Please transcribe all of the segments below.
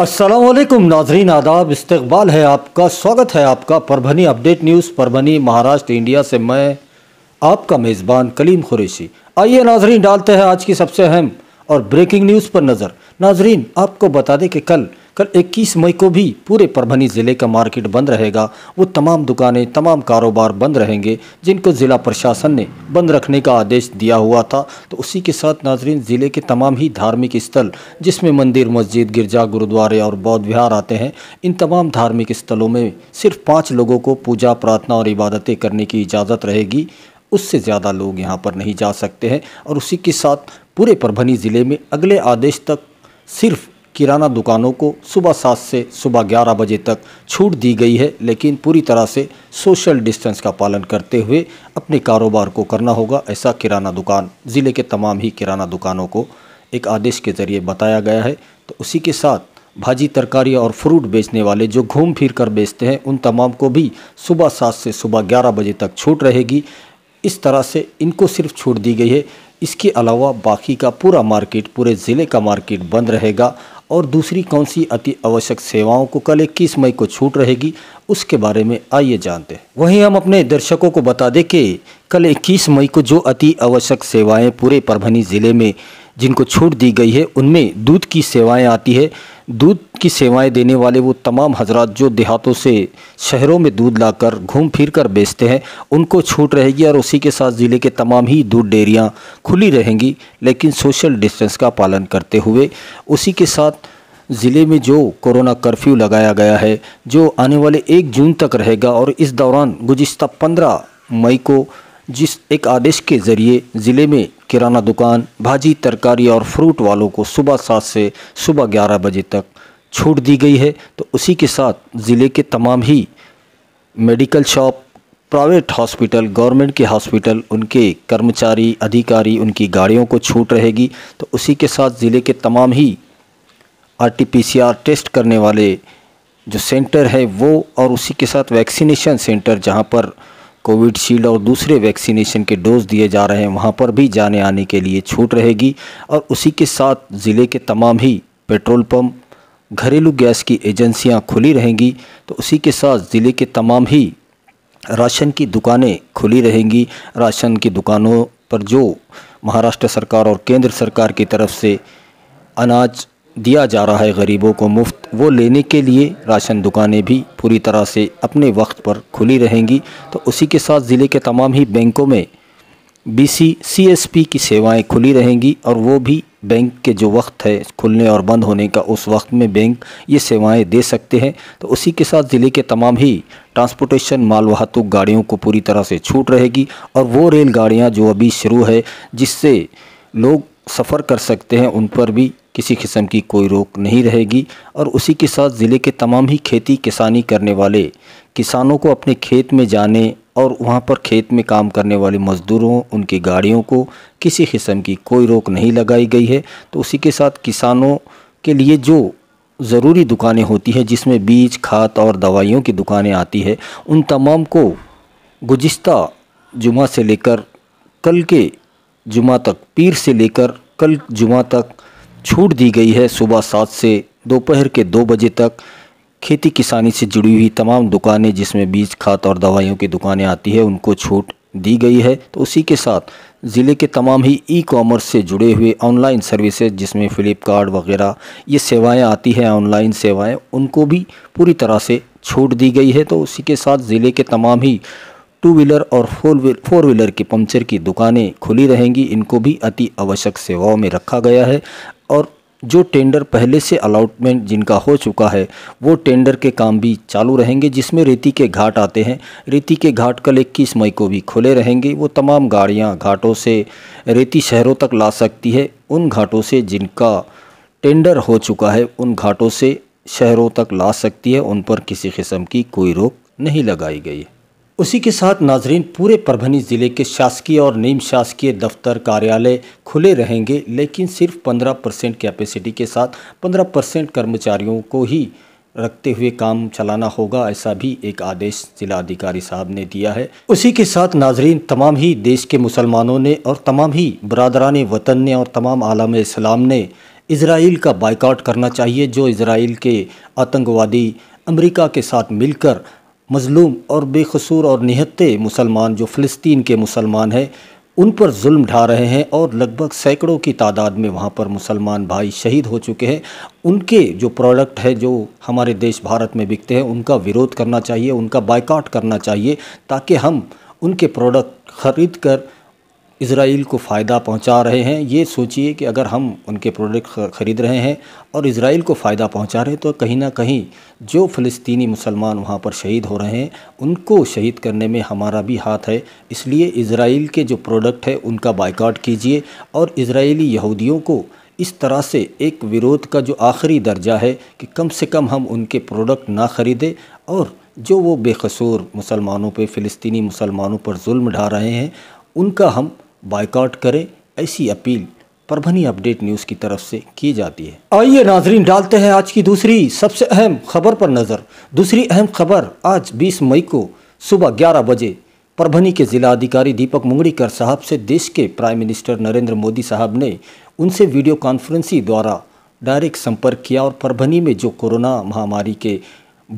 असलम नाजरीन आदाब इस्तबाल है आपका स्वागत है आपका Parbhani update news Parbhani Maharashtra India से मैं आपका मेज़बान कलीम खुरीशी आइए नाजरीन डालते हैं आज की सबसे अहम और ब्रेकिंग न्यूज़ पर नज़र नाजरीन आपको बता दें कि कल कल 21 मई को भी पूरे परभनी ज़िले का मार्केट बंद रहेगा वो तमाम दुकानें तमाम कारोबार बंद रहेंगे जिनको ज़िला प्रशासन ने बंद रखने का आदेश दिया हुआ था तो उसी के साथ नाजरीन ज़िले के तमाम ही धार्मिक स्थल जिसमें मंदिर मस्जिद गिरजा गुरुद्वारे और बौद्ध विहार आते हैं इन तमाम धार्मिक स्थलों में सिर्फ पाँच लोगों को पूजा प्रार्थना और इबादतें करने की इजाज़त रहेगी उससे ज़्यादा लोग यहाँ पर नहीं जा सकते हैं और उसी के साथ पूरे परभनी ज़िले में अगले आदेश तक सिर्फ किराना दुकानों को सुबह सात से सुबह ग्यारह बजे तक छूट दी गई है लेकिन पूरी तरह से सोशल डिस्टेंस का पालन करते हुए अपने कारोबार को करना होगा ऐसा किराना दुकान ज़िले के तमाम ही किराना दुकानों को एक आदेश के ज़रिए बताया गया है तो उसी के साथ भाजी तरकारी और फ्रूट बेचने वाले जो घूम फिर कर बेचते हैं उन तमाम को भी सुबह सात से सुबह ग्यारह बजे तक छूट रहेगी इस तरह से इनको सिर्फ छूट दी गई है इसके अलावा बाकी का पूरा मार्केट पूरे ज़िले का मार्केट बंद रहेगा और दूसरी कौन सी अति आवश्यक सेवाओं को कल इक्कीस मई को छूट रहेगी उसके बारे में आइए जानते हैं वहीं हम अपने दर्शकों को बता दें कि कल 21 मई को जो अति आवश्यक सेवाएं पूरे परभनी ज़िले में जिनको छूट दी गई है उनमें दूध की सेवाएं आती है दूध की सेवाएं देने वाले वो तमाम हजरात जो देहातों से शहरों में दूध लाकर घूम फिर कर बेचते हैं उनको छूट रहेगी और उसी के साथ ज़िले के तमाम ही दूध डेयरियाँ खुली रहेंगी लेकिन सोशल डिस्टेंस का पालन करते हुए उसी के साथ ज़िले में जो कोरोना कर्फ्यू लगाया गया है जो आने वाले एक जून तक रहेगा और इस दौरान गुज्त पंद्रह मई को जिस एक आदेश के ज़रिए ज़िले में किराना दुकान भाजी तरकारी और फ्रूट वालों को सुबह सात से सुबह ग्यारह बजे तक छूट दी गई है तो उसी के साथ ज़िले के तमाम ही medical shop private hospital government के हॉस्पिटल उनके कर्मचारी अधिकारी उनकी गाड़ियों को छूट रहेगी तो उसी के साथ ज़िले के तमाम ही आरटीपीसीआर टेस्ट करने वाले जो सेंटर है वो और उसी के साथ वैक्सीनेशन सेंटर जहाँ पर कोविडशील्ड और दूसरे वैक्सीनेशन के डोज दिए जा रहे हैं वहाँ पर भी जाने आने के लिए छूट रहेगी और उसी के साथ ज़िले के तमाम ही पेट्रोल पम्प घरेलू गैस की एजेंसियां खुली रहेंगी तो उसी के साथ ज़िले के तमाम ही राशन की दुकानें खुली रहेंगी राशन की दुकानों पर जो महाराष्ट्र सरकार और केंद्र सरकार की तरफ से अनाज दिया जा रहा है गरीबों को मुफ्त वो लेने के लिए राशन दुकानें भी पूरी तरह से अपने वक्त पर खुली रहेंगी तो उसी के साथ ज़िले के तमाम ही बैंकों में बीसी सीएसपी की सेवाएं खुली रहेंगी और वो भी बैंक के जो वक्त है खुलने और बंद होने का उस वक्त में बैंक ये सेवाएं दे सकते हैं तो उसी के साथ ज़िले के तमाम ही ट्रांसपोर्टेशन मालवाहतुक गाड़ियों को पूरी तरह से छूट रहेगी और वो रेलगाड़ियाँ जो अभी शुरू है जिससे लोग सफ़र कर सकते हैं उन पर भी किसी किस्म की कोई रोक नहीं रहेगी और उसी के साथ ज़िले के तमाम ही खेती किसानी करने वाले किसानों को अपने खेत में जाने और वहाँ पर खेत में काम करने वाले मज़दूरों उनकी गाड़ियों को किसी किस्म की कोई रोक नहीं लगाई गई है तो उसी के साथ किसानों के लिए जो ज़रूरी दुकानें होती हैं जिसमें बीज खाद और दवाइयों की दुकानें आती है उन तमाम को गुज्त जुमा से लेकर कल के जुमा तक पीर से लेकर कल जुमा तक छूट दी गई है सुबह सात से दोपहर के दो बजे तक खेती किसानी से जुड़ी हुई तमाम दुकानें जिसमें बीज खाद और दवाइयों की दुकानें आती है उनको छूट दी गई है तो उसी के साथ ज़िले के तमाम ही ई कॉमर्स से जुड़े हुए ऑनलाइन सर्विसेज जिसमें फ़्लिपकार्ट वगैरह ये सेवाएं आती हैं ऑनलाइन सेवाएं उनको भी पूरी तरह से छूट दी गई है तो उसी के साथ ज़िले के तमाम ही टू व्हीलर और फोर फोर व्हीलर के पंचर की दुकानें खुली रहेंगी इनको भी अति आवश्यक सेवाओं में रखा गया है और जो टेंडर पहले से अलाटमेंट जिनका हो चुका है वो टेंडर के काम भी चालू रहेंगे जिसमें रेती के घाट आते हैं रेती के घाट कल इक्कीस मई को भी खुले रहेंगे वो तमाम गाड़ियां घाटों से रेती शहरों तक ला सकती है उन घाटों से जिनका टेंडर हो चुका है उन घाटों से शहरों तक ला सकती है उन पर किसी किस्म की कोई रोक नहीं लगाई गई है उसी के साथ नाजरीन पूरे परभनी ज़िले के शासकीय और निम शासकीय दफ्तर कार्यालय खुले रहेंगे लेकिन सिर्फ 15 परसेंट कैपेसिटी के साथ 15 परसेंट कर्मचारियों को ही रखते हुए काम चलाना होगा ऐसा भी एक आदेश जिला अधिकारी साहब ने दिया है उसी के साथ नाजरीन तमाम ही देश के मुसलमानों ने और तमाम ही बरदरान वतन ने और तमाम आलम इस्लाम ने इसराइल का बाइकआउट करना चाहिए जो इसराइल के आतंकवादी अमेरिका के साथ मिलकर मज़लूम और बेकसूर और निहत्ते मुसलमान जो फ़लस्तीन के मुसलमान हैं उन पर जुल्म ढा रहे हैं और लगभग सैकड़ों की तादाद में वहाँ पर मुसलमान भाई शहीद हो चुके हैं उनके जो प्रोडक्ट है जो हमारे देश भारत में बिकते हैं उनका विरोध करना चाहिए उनका बाइकाट करना चाहिए ताकि हम उनके प्रोडक्ट ख़रीद कर इसराइल को फ़ायदा पहुंचा रहे हैं ये सोचिए कि अगर हम उनके प्रोडक्ट ख़रीद रहे हैं और इसराइल को फ़ायदा पहुंचा रहे हैं तो कहीं ना कहीं जो फ़लस्तनी मुसलमान वहाँ पर शहीद हो रहे हैं उनको शहीद करने में हमारा भी हाथ है इसलिए इसराइल के जो प्रोडक्ट है उनका बाइकआउट कीजिए और इसराइली यहूदियों को इस तरह से एक विरोध का जो आखिरी दर्जा है कि कम से कम हम उनके प्रोडक्ट ना ख़रीदें और जो वो बेकसूर मुसलमानों पर फ़लस्तनी मुसलमानों पर जुल्म ढा रहे हैं उनका हम बाइकआउट करे ऐसी अपील परभनी अपडेट न्यूज़ की तरफ से की जाती है आइए नाजरीन डालते हैं आज की दूसरी सबसे अहम खबर पर नज़र दूसरी अहम खबर आज 20 मई को सुबह 11 बजे परभनी के जिला अधिकारी दीपक मुंगड़ीकर साहब से देश के प्राइम मिनिस्टर नरेंद्र मोदी साहब ने उनसे वीडियो कॉन्फ्रेंसिंग द्वारा डायरेक्ट संपर्क किया और परभनी में जो कोरोना महामारी के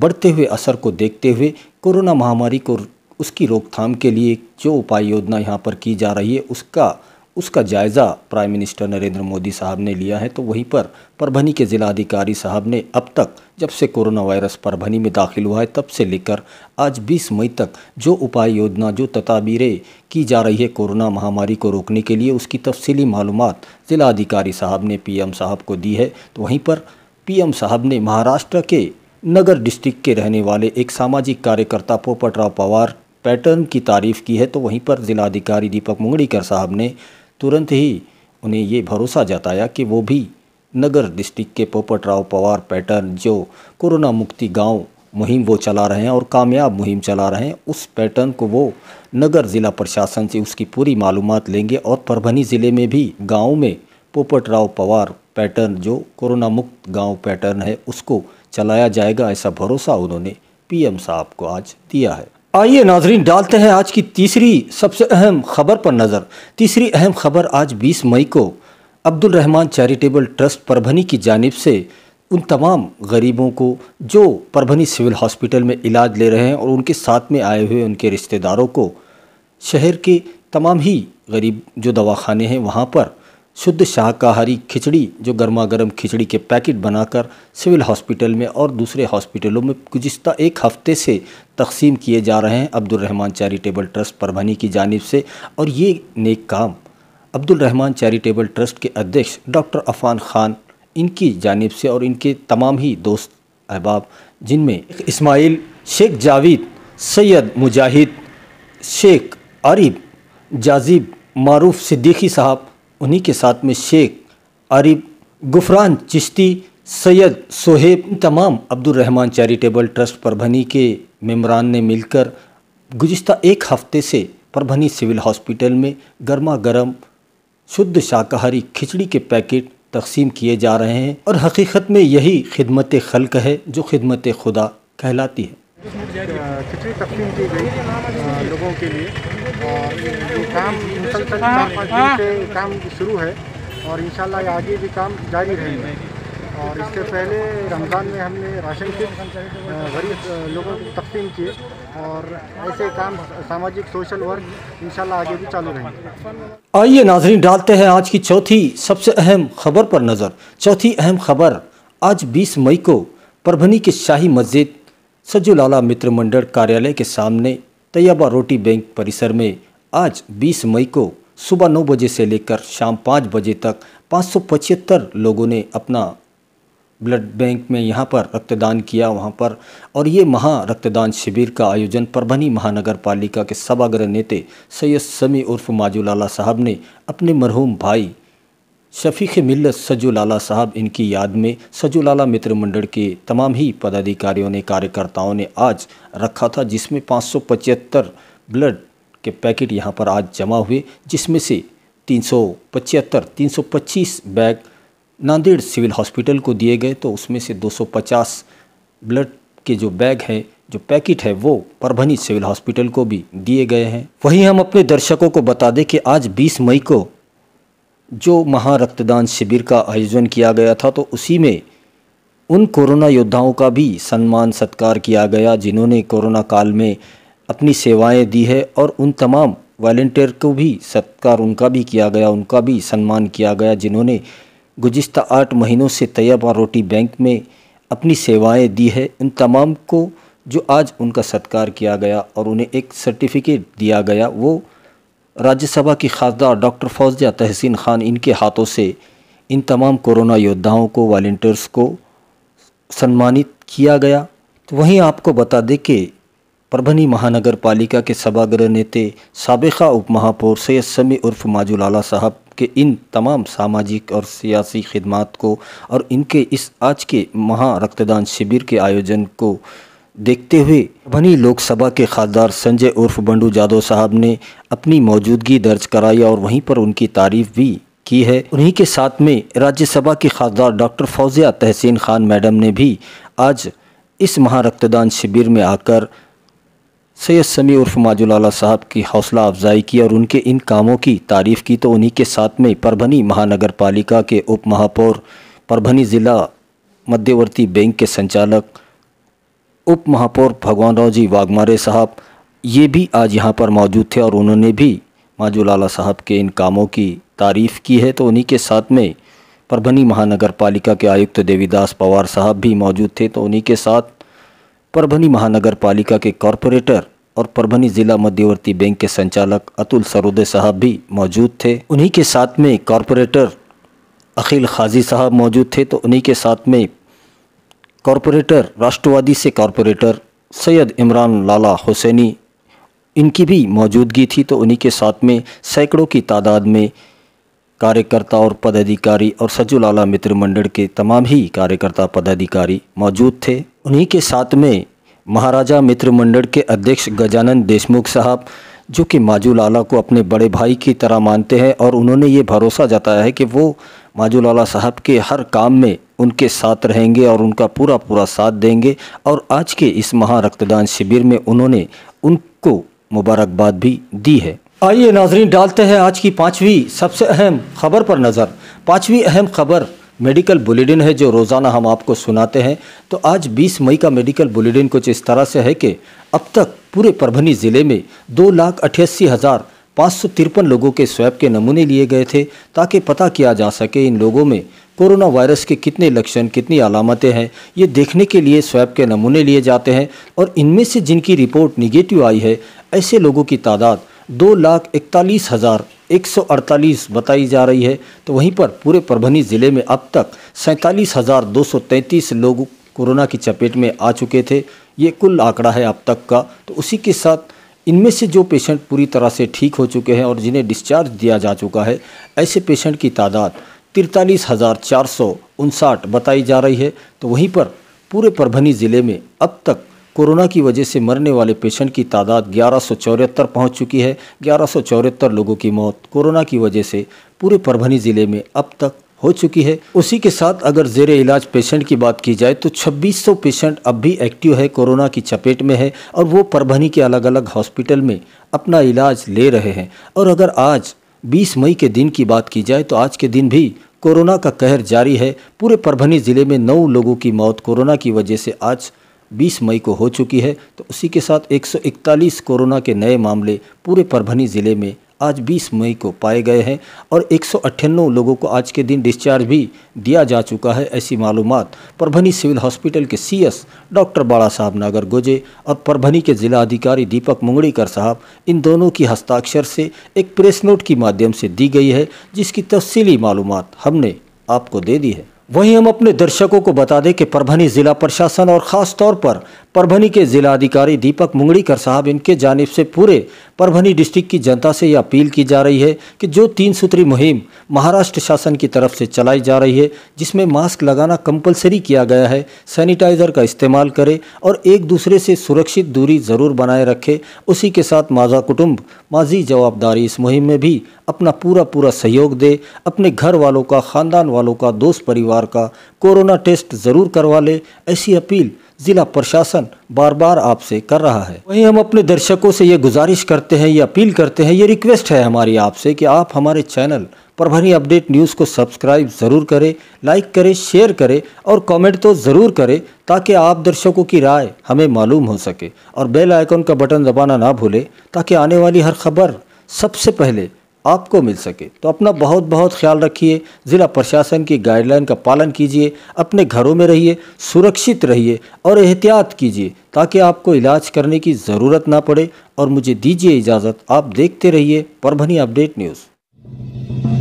बढ़ते हुए असर को देखते हुए कोरोना महामारी को उसकी रोकथाम के लिए जो उपाय योजना यहाँ पर की जा रही है उसका उसका जायज़ा प्राइम मिनिस्टर नरेंद्र मोदी साहब ने लिया है तो वहीं पर परभनी के ज़िलाधिकारी साहब ने अब तक जब से कोरोना वायरस परभनी में दाखिल हुआ है तब से लेकर आज 20 मई तक जो उपाय योजना जो तदाबीरें की जा रही है कोरोना महामारी को रोकने के लिए उसकी तफसीली मालूम ज़िलाधिकारी साहब ने पी साहब को दी है तो वहीं पर पी साहब ने महाराष्ट्र के नगर डिस्ट्रिक्ट के रहने वाले एक सामाजिक कार्यकर्ता पोपटराव पवार पैटर्न की तारीफ़ की है तो वहीं पर ज़िलाधिकारी दीपक मुंगड़ीकर साहब ने तुरंत ही उन्हें ये भरोसा जताया कि वो भी नगर डिस्ट्रिक्ट के पोपट राव पवार पैटर्न जो कोरोना मुक्ति गांव मुहिम वो चला रहे हैं और कामयाब मुहिम चला रहे हैं उस पैटर्न को वो नगर ज़िला प्रशासन से उसकी पूरी मालूम लेंगे और परभनी ज़िले में भी गाँव में पोपट राव पवार पैटर्न जो कोरोना मुक्त गाँव पैटर्न है उसको चलाया जाएगा ऐसा भरोसा उन्होंने पीएम साहब को आज दिया है आइए नाजरीन डालते हैं आज की तीसरी सबसे अहम खबर पर नज़र तीसरी अहम खबर आज 20 मई को अब्दुल रहमान चैरिटेबल ट्रस्ट परभनी की जानब से उन तमाम गरीबों को जो परभनी सिविल हॉस्पिटल में इलाज ले रहे हैं और उनके साथ में आए हुए उनके रिश्तेदारों को शहर के तमाम ही गरीब जो दवाखाने हैं वहाँ पर शुद्ध शाकाहारी खिचड़ी जो गर्मा गर्म खिचड़ी के पैकेट बनाकर सिविल हॉस्पिटल में और दूसरे हॉस्पिटलों में गुज्त एक हफ्ते से तकसीम किए जा रहे हैं अब्दुलरहमान चैरिटेबल ट्रस्ट परभनी की जानब से और ये नेक काम अब्दुलरहमान चैरिटेबल ट्रस्ट के अध्यक्ष डॉक्टर अफान खान इनकी जानब से और इनके तमाम ही दोस्त अहबाब जिनमें इसमाइल शेख जावेद सैयद मुजाहिद शेख अरिब जाजीब मारूफ सिद्दीकी साहब उन्हीं के साथ में शेख अरिब गुफरान चिश्ती सैयद सोहेब तमाम अब्दुलरहमान चैरिटेबल ट्रस्ट परभनी के मम्बरान ने मिलकर गुज्त एक हफ्ते से परभनी सिविल हॉस्पिटल में गर्मा गर्म शुद्ध शाकाहारी खिचड़ी के पैकेट तकसीम किए जा रहे हैं और हकीकत में यही खिदमत खलक है जो खिदमत खुदा कहलाती है खिचड़ी तकसीम की गई लोगों के लिए और ये काम मुसलसल से हाँ, हाँ। काम शुरू है और इन ये आगे भी काम जारी रहेंगे और इससे पहले रमज़ान में हमने राशन किट गरीब लोगों को तकसीम किए और ऐसे काम सामाजिक सोशल वर्क इन आगे भी चालू रहेंगे आइए नाजरीन डालते हैं आज की चौथी सबसे अहम खबर पर नज़र चौथी अहम खबर आज 20 मई को परभनी के शाही मस्जिद सज्जू लाला मित्र मंडल कार्यालय के सामने तैयबा रोटी बैंक परिसर में आज 20 मई को सुबह नौ बजे से लेकर शाम पाँच बजे तक पाँच लोगों ने अपना ब्लड बैंक में यहाँ पर रक्तदान किया वहाँ पर और ये महा रक्तदान शिविर का आयोजन परभनी महानगर पालिका के सभागृह नेता सैयद समी उर्फ माजूलाला साहब ने अपने मरहूम भाई शफीक मिलत सजू लाला साहब इनकी याद में सजू लाला मित्र मंडल के तमाम ही पदाधिकारियों ने कार्यकर्ताओं ने आज रखा था जिसमें पाँच ब्लड के पैकेट यहां पर आज जमा हुए जिसमें से तीन सौ बैग नांदेड़ सिविल हॉस्पिटल को दिए गए तो उसमें से 250 ब्लड के जो बैग हैं जो पैकेट है वो परभनी सिविल हॉस्पिटल को भी दिए गए हैं वहीं हम अपने दर्शकों को बता दें कि आज 20 मई को जो महा रक्तदान शिविर का आयोजन किया गया था तो उसी में उन कोरोना योद्धाओं का भी सम्मान सत्कार किया गया जिन्होंने कोरोना काल में अपनी सेवाएं दी है और उन तमाम वॉल्टियर को भी सत्कार उनका भी किया गया उनका भी सम्मान किया गया जिन्होंने गुज्त आठ महीनों से तैयबा रोटी बैंक में अपनी सेवाएं दी है उन तमाम को जो आज उनका सत्कार किया गया और उन्हें एक सर्टिफिकेट दिया गया वो राज्यसभा की खासदार डॉक्टर फौजिया तहसीन खान इनके हाथों से इन तमाम कोरोना योद्धाओं को वॉल्टियर्स को सम्मानित किया गया तो वहीं आपको बता दें कि परभनी महानगर पालिका के सभागृह नेते सबका उप महापौर सैयद समी उर्फ माजूलाला साहब के इन तमाम सामाजिक और सियासी खदमात को और इनके इस आज के महा रक्तदान शिविर के आयोजन को देखते हुए भनी लोकसभा के खासदार संजय उर्फ बंडू जादव साहब ने अपनी मौजूदगी दर्ज कराई और वहीं पर उनकी तारीफ भी की है उन्हीं के साथ में राज्यसभा के खासदार डॉक्टर फौजिया तहसीन खान मैडम ने भी आज इस महारक्तदान शिविर में आकर सैयद समी उर्फ माजुलाला साहब की हौसला अफजाई की और उनके इन कामों की तारीफ़ की तो उन्हीं के साथ में परभनी महानगर पालिका के उप महापौर परभनी ज़िला मध्यवर्ती बैंक के संचालक उप महापौर भगवान राव जी वाघमारे साहब ये भी आज यहाँ पर मौजूद थे और उन्होंने भी माजू लाला साहब के इन कामों की तारीफ़ की है तो उन्हीं के साथ में परभनी महानगर पालिका के आयुक्त देवीदास पवार साहब भी मौजूद थे तो उन्हीं के साथ परभनी महानगर पालिका के कॉरपोरेटर और परभनी ज़िला मध्यवर्ती बैंक के संचालक अतुल सरोदे साहब भी मौजूद थे उन्हीं के साथ में कॉरपोरेटर अखिल खाजी साहब मौजूद थे तो उन्हीं के साथ में कॉरपोरेटर राष्ट्रवादी से कॉरपोरेटर सैयद इमरान लाला हुसैनी इनकी भी मौजूदगी थी तो उन्हीं के साथ में सैकड़ों की तादाद में कार्यकर्ता और पदाधिकारी और सज्जू लाला मित्र मंडल के तमाम ही कार्यकर्ता पदाधिकारी मौजूद थे उन्हीं के साथ में महाराजा मित्र मंडल के अध्यक्ष गजानन देशमुख साहब जो कि माजू लाला को अपने बड़े भाई की तरह मानते हैं और उन्होंने ये भरोसा जताया है कि वो माजू लाला साहब के हर काम में उनके साथ रहेंगे और उनका पूरा पूरा साथ देंगे और आज के इस महा रक्तदान शिविर में उन्होंने उनको मुबारकबाद भी दी है आइए नाजरीन डालते हैं आज की पाँचवीं सबसे अहम खबर पर नज़र पाँचवीं अहम खबर मेडिकल बुलेटिन है जो रोज़ाना हम आपको सुनाते हैं तो आज 20 मई का मेडिकल बुलेटिन कुछ इस तरह से है कि अब तक पूरे परभनी ज़िले में दो लाख अठासी हज़ार पाँच सौ तिरपन लोगों के स्वैब के नमूने लिए गए थे ताकि पता किया जा सके इन लोगों में कोरोना वायरस के कितने लक्षण कितनी अलामतें हैं ये देखने के लिए स्वैब के नमूने लिए जाते हैं और इनमें से जिनकी रिपोर्ट निगेटिव आई है ऐसे लोगों की तादाद दो लाख इकतालीस हज़ार 148 बताई जा रही है तो वहीं पर पूरे परभनी ज़िले में अब तक सैंतालीस लोग कोरोना की चपेट में आ चुके थे ये कुल आंकड़ा है अब तक का तो उसी के साथ इनमें से जो पेशेंट पूरी तरह से ठीक हो चुके हैं और जिन्हें डिस्चार्ज दिया जा चुका है ऐसे पेशेंट की तादाद तिरतालीस हज़ार चार सौ उनसाठ बताई जा रही है तो वहीं पर पूरे परभनी ज़िले में अब तक कोरोना की वजह से मरने वाले पेशेंट की तादाद ग्यारह पहुंच चुकी है ग्यारह लोगों की मौत कोरोना की वजह से पूरे परभनी ज़िले में अब तक हो चुकी है उसी के साथ अगर जेर इलाज पेशेंट की बात की जाए तो 2600 पेशेंट अब भी एक्टिव है कोरोना की चपेट में है और वो परभनी के अलग अलग हॉस्पिटल में अपना इलाज ले रहे हैं और अगर आज 20 मई के दिन की बात की जाए तो आज के दिन भी कोरोना का कहर जारी है पूरे परभनी ज़िले में नौ लोगों की मौत कोरोना की वजह से आज 20 मई को हो चुकी है तो उसी के साथ 141 कोरोना के नए मामले पूरे परभनी ज़िले में आज 20 मई को पाए गए हैं और एक लोगों को आज के दिन डिस्चार्ज भी दिया जा चुका है ऐसी मालूम परभनी सिविल हॉस्पिटल के सीएस डॉक्टर बाड़ा साहब नागर गोजे और परभनी के जिला अधिकारी दीपक मुंगड़ीकर साहब इन दोनों की हस्ताक्षर से एक प्रेस नोट के माध्यम से दी गई है जिसकी तफसीली मालूम हमने आपको दे दी है वहीं हम अपने दर्शकों को बता दें कि परभनी ज़िला प्रशासन और ख़ास तौर पर परभनी के ज़िला अधिकारी दीपक मुंगड़ीकर साहब इनके जानब से पूरे परभनी डिस्ट्रिक्ट की जनता से यह अपील की जा रही है कि जो तीन सूत्री मुहिम महाराष्ट्र शासन की तरफ से चलाई जा रही है जिसमें मास्क लगाना कंपलसरी किया गया है सैनिटाइज़र का इस्तेमाल करें और एक दूसरे से सुरक्षित दूरी ज़रूर बनाए रखें उसी के साथ माजा कुटुम्ब माजी जवाबदारी इस मुहिम में भी अपना पूरा पूरा सहयोग दे अपने घर वालों का ख़ानदान वालों का दोस्त परिवार परिवार का कोरोना टेस्ट ज़रूर करवा ले ऐसी अपील ज़िला प्रशासन बार बार आपसे कर रहा है वहीं हम अपने दर्शकों से ये गुजारिश करते हैं ये अपील करते हैं ये रिक्वेस्ट है हमारी आपसे कि आप हमारे चैनल प्रभारी अपडेट न्यूज़ को सब्सक्राइब ज़रूर करें लाइक करें शेयर करें और कमेंट तो ज़रूर करें ताकि आप दर्शकों की राय हमें मालूम हो सके और बेल आइकन का बटन दबाना ना भूलें ताकि आने वाली हर खबर सबसे पहले आपको मिल सके तो अपना बहुत बहुत ख्याल रखिए ज़िला प्रशासन की गाइडलाइन का पालन कीजिए अपने घरों में रहिए सुरक्षित रहिए और एहतियात कीजिए ताकि आपको इलाज करने की ज़रूरत ना पड़े और मुझे दीजिए इजाज़त आप देखते रहिए परभनी अपडेट न्यूज़